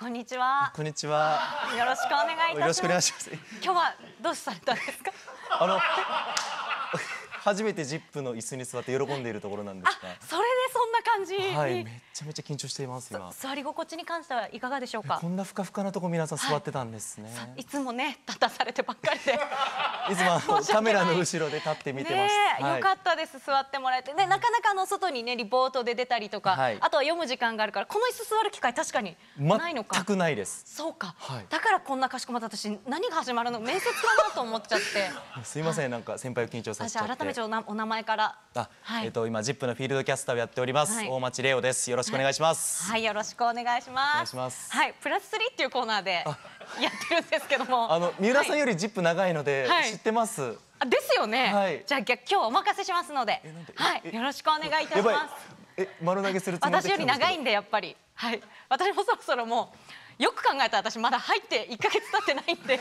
こんにちは。こんにちは。よろしくお願いいたします。よろしくお願いします。今日はどうされたんですか。あの。初めてジップの椅子に座って喜んでいるところなんですが。それでそんな感じはいめちゃめちゃ緊張しています今座り心地に関してはいかがでしょうかこんなふかふかなとこ皆さん座ってたんですね、はい、いつもね立たされてばっかりで いつもカメラの後ろで立って見てます、はい、よかったです座ってもらえてでなかなかの外にねリポートで出たりとか、はい、あとは読む時間があるからこの椅子座る機会確かにないのか全くないですそうか、はい、だからこんなかしこまった私何が始まるの面接かなと思っちゃって すいません、なんか先輩を緊張させちゃって改めてお名前からあ、えっ、ー、と今ジップのフィールドキャスターをやっております、大町玲レオです。よろしくお願いします。はい、はい、よろしくお願いします。ますはい、プラス3っていうコーナーでやってるんですけども。あの三浦さんよりジップ長いので、はい、知ってます。あですよね。はい、じゃあ今日お任せしますので、はい、よろしくお願いいたします。え、丸投げする私より長いんでやっぱり、はい、私もそろそろもうよく考えたら私まだ入って1か月経ってないんで。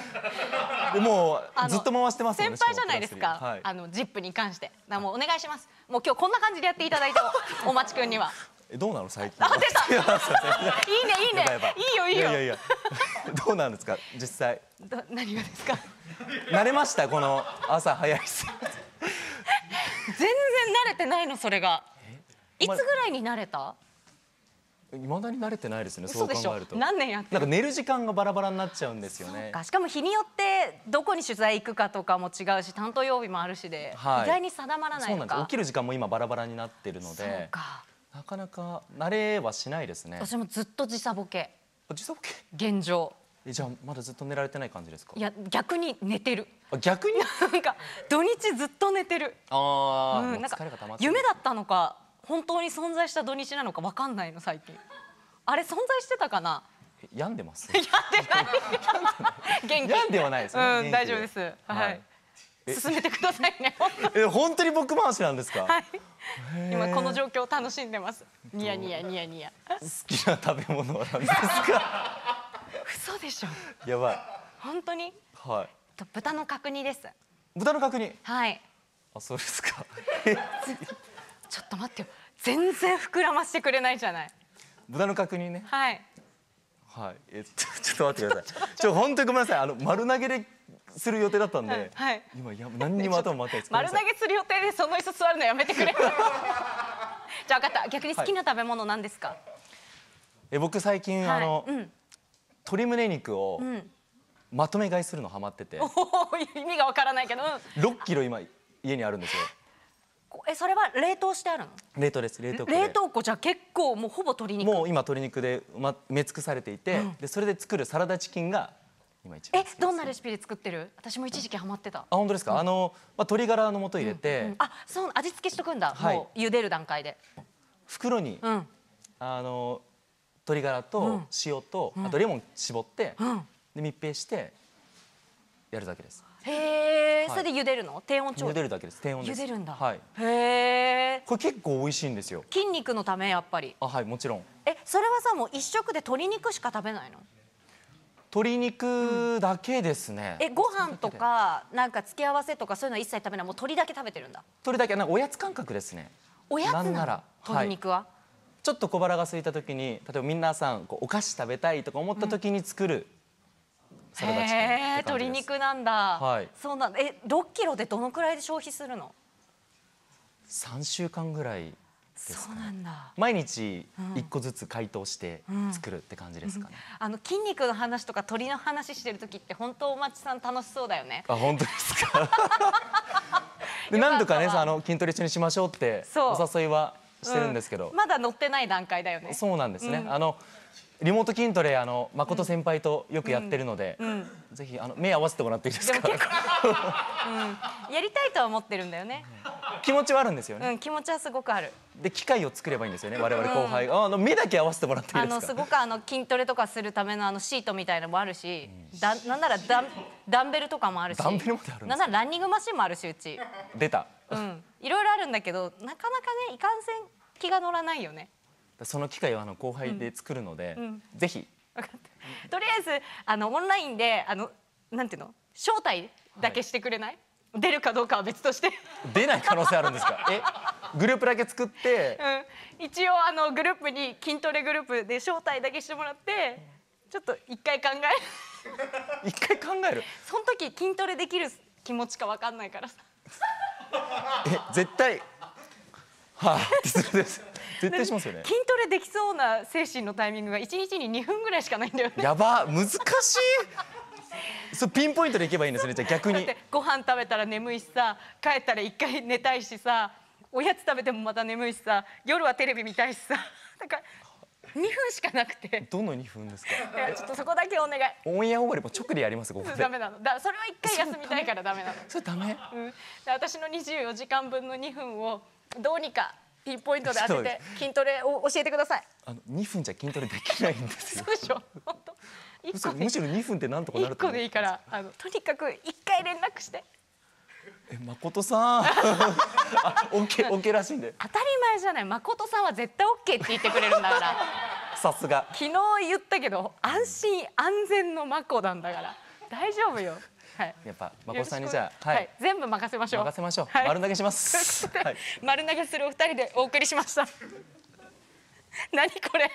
でもずっと回してます、ね、先輩じゃないですか。はい、あのジップに関して、もうお願いします。もう今日こんな感じでやっていただいてもお待ちくんには。どうなの最近。いいねいいね。いいよいいよ。いやいやどうなんですか実際。何がですか。慣れましたこの朝早い全然慣れてないのそれが。いつぐらいに慣れた？いまだに慣れてないですね。そう考えると。何年やってなんか寝る時間がバラバラになっちゃうんですよね。しかも日によってどこに取材行くかとかも違うし、担当曜日もあるしで、はい、意外に定まらないそうなんです。起きる時間も今バラバラになってるので。そうか。なかなか慣れはしないですね私もずっと時差ボケ時差ボケ現状えじゃあまだずっと寝られてない感じですかいや逆に寝てるあ逆に なんか土日ずっと寝てるああ、うん、なんか夢だったのか本当に存在した土日なのかわかんないの最近あれ存在してたかな病んでます 病んでない 病んではないです、ね、うん大丈夫ですはい、はい進めてくださいね。え、本当に僕回しなんですか。はい。今この状況を楽しんでます。ニヤニヤニヤニヤ。好きな食べ物は何ですか。嘘でしょ。やばい。本当に。はい。と豚の角煮です。豚の角煮。はい。あ、そうですか。ちょっと待ってよ。全然膨らましてくれないじゃない。豚の角煮ね。はい。はい、えっと、ちょっと待ってください。ちょ、本当にごめんなさい。あの丸投げでする予定だったんで今や何にも頭回ってないです丸投げする予定でその椅子座るのやめてくれ じゃあ分かった逆に好きな食べ物なんですか、はい、え僕最近、はい、あの、うん、鶏胸肉を、うん、まとめ買いするのハマってて 意味がわからないけど、うん、キロ今家にあるんですよえそれは冷凍してあるの冷凍です冷凍庫冷凍庫じゃ結構もうほぼ鶏肉もう今鶏肉で埋め尽くされていて、うん、でそれで作るサラダチキンが今一番えどんなレシピで作ってる私も一時期ハマってたあ本当ですか、うん、あの、まあ、鶏ガラの素入れて、うんうん、あそう味付けしとくんだ、はい、もう茹でる段階で袋に、うん、あの鶏ガラと塩と、あとレモン絞って、うん、で密閉してやるだけですへえ、はい、それで茹でるの低温調理茹でるだけです低温で茹でるんだ、はい、へえこれ結構美味しいんですよ筋肉のためやっぱりあはいもちろんえそれはさもう一食で鶏肉しか食べないの鶏肉だけですね、えご飯とかなんか付け合わせとかそういうの一切食べないもう鶏だけ食べてるんだ鶏だけなんかおやつ感覚ですねおやつなんなら鶏肉は、はい、ちょっと小腹が空いた時に例えば皆さんこうお菓子食べたいとか思った時に作る、サラダチ鶏肉なんだ、はい、そうなんえ6キロでどのくらいで消費するの3週間ぐらいですか、ね、そうなんだ毎日一個ずつ解凍して作るって感じですかね、うんうん、あの筋肉の話とか鳥の話してる時って本当おまちさん楽しそうだよねあ本当ですか でなんかねあの筋トレ中にしましょうってお誘いはしてるんですけど、うん、まだ乗ってない段階だよねそうなんですね、あのリモート筋トレあの誠先輩とよくやってるので、うんうん、ぜひあの目合わせてもらっていいですか。うん、やりたいとは思ってるんだよね。気持ちはあるんですよね、うん、気持ちはすごくあるで機械を作ればいいんですよね我々後輩、うん、あの目だけ合わせてもらっていいですかあのすごくあの筋トレとかするためのあのシートみたいのもあるし、だなんならダンダンベルとかもあるしダンベルもあるなんならランニングマシンもあるしうち出たうんいろいろあるんだけどなかなかねいかんせん気が乗らないよねその機会はあの後輩で作るので、うん、ぜひとりあえずあのオンラインであのなんていうの招待だけしてくれない、はい出るかどうかは別として出ない可能性あるんですか えグループだけ作って、うん、一応あのグループに筋トレグループで招待だけしてもらってちょっと一回考え 一回考えるその時筋トレできる気持ちか分かんないからさえ絶対はあするです絶対しますよね筋トレできそうな精神のタイミングが1日に2分ぐらいしかないんだよねやば難しいピンポイントでいけばいいんですねじゃ逆にご飯食べたら眠いしさ帰ったら一回寝たいしさおやつ食べてもまた眠いしさ夜はテレビ見たいしさだ から2分しかなくてどの二分ですかちょっとそこだけお願いオンエア終わりも直でやりますここダメなのだそれは一回休みたいからダメなのそれダメ、うん、私の24時間分の2分をどうにかピンポイントで当てて筋トレを教えてくださいあの2分じゃ筋トレできないんですよそうでしょ本当嘘むしろ2分ってなんとかなると思う1個でいいからあのとにかく1回連絡してえ誠さんあオッケーらしいんで当たり前じゃない誠さんは絶対オッケーって言ってくれるんだからさすが昨日言ったけど安心安全の真子なんだから大丈夫よはい、やっぱ誠さんにじゃあ、はい、はい、全部任せましょう任せましょう、はい、丸投げします丸投げするお二人でお送りしました何これ